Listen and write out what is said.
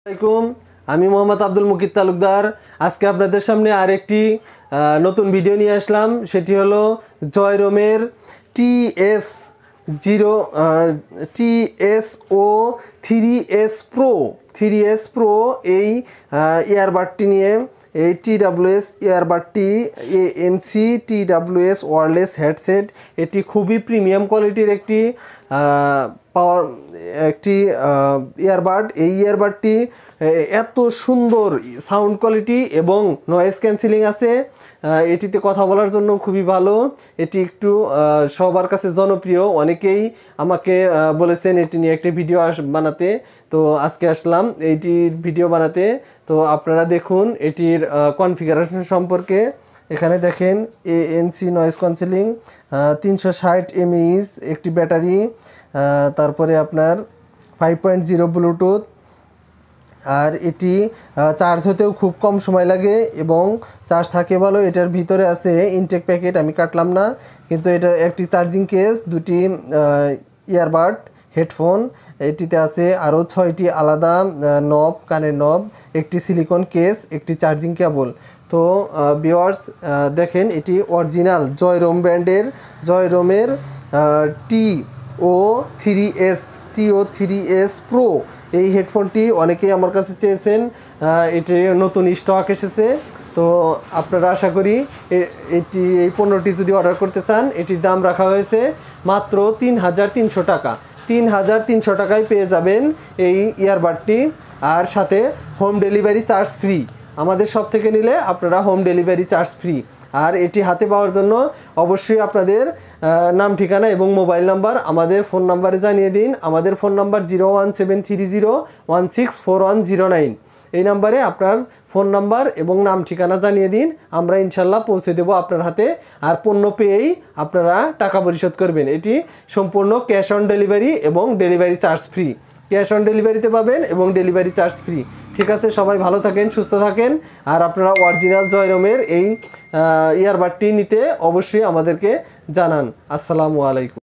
আসসালামাইকুম আমি মোহাম্মদ আব্দুল মুকিত তালুকদার আজকে আপনাদের সামনে আরেকটি নতুন ভিডিও নিয়ে আসলাম সেটি হলো জয়রমের T S zero T S O three S pro three S pro এই ইয়ারবাডটি নিয়ে এই টি এ ইয়ারবাডটি ANC T S wireless headset এটি খুবই প্রিমিয়াম কোয়ালিটির একটি পাওয়ার একটি ইয়ারবাড এই ইয়ারবাডটি এত সুন্দর সাউন্ড কোয়ালিটি এবং নয়েজ ক্যান্সেলিং আছে এটিতে কথা বলার জন্য খুবই ভালো এটি একটু সবার কাছে জনপ্রিয় অনেকেই আমাকে বলেছেন এটি নিয়ে একটি ভিডিও বানাতে তো আজকে আসলাম এইটির ভিডিও বানাতে তো আপনারা দেখুন এটির কনফিগারেশন সম্পর্কে এখানে দেখেন এএনসি নয়েজ কনসেলিং তিনশো ষাট এমএইচ একটি ব্যাটারি তারপরে আপনার ফাইভ পয়েন্ট জিরো ব্লুটুথ আর এটি চার্জ হতেও খুব কম সময় লাগে এবং চার্জ থাকে ভালো এটার ভিতরে আছে ইনটেক প্যাকেট আমি কাটলাম না কিন্তু এটা একটি চার্জিং কেস দুটি ইয়ারবাড হেডফোন এটিতে আছে আরও ছয়টি আলাদা নব কানের নব একটি সিলিকন কেস একটি চার্জিং কেবল তো বিওয়ার্স দেখেন এটি অরিজিনাল জয়রোম ব্র্যান্ডের জয়রোমের T O three S T O three S pro এই হেডফোনটি অনেকেই আমার কাছে চেয়েছেন এটি নতুন স্টক এসেছে তো আপনারা আশা করি এটি এই পণ্যটি যদি অর্ডার করতে চান এটির দাম রাখা হয়েছে মাত্র তিন হাজার তিনশো টাকা তিন হাজার তিনশো টাকায় পেয়ে যাবেন এই ইয়ারবাডটি আর সাথে হোম ডেলিভারি চার্জ ফ্রি আমাদের সব থেকে নিলে আপনারা হোম ডেলিভারি চার্জ ফ্রি আর এটি হাতে পাওয়ার জন্য অবশ্যই আপনাদের নাম ঠিকানা এবং মোবাইল নাম্বার আমাদের ফোন নাম্বারে জানিয়ে দিন আমাদের phone number zero one seven three zero one six four one zero nine এই নাম্বারে আপনার ফোন নাম্বার এবং নাম ঠিকানা জানিয়ে দিন আমরা ইনশাল্লাহ পৌঁছে দেব আপনার হাতে আর পণ্য পেয়েই আপনারা টাকা পরিশোধ করবেন এটি সম্পূর্ণ ক্যাশ অন ডেলিভারি এবং delivery charge free cash on ডেলিভারিতে পাবেন এবং ডেলিভারি চার্জ ফ্রি ঠিক আছে সবাই ভালো থাকেন সুস্থ থাকেন আর আপনারা অরিজিনাল জয়রমের এই ইয়ারবাডটি নিতে অবশ্যই আমাদেরকে জানান আসসালামু আলাইকুম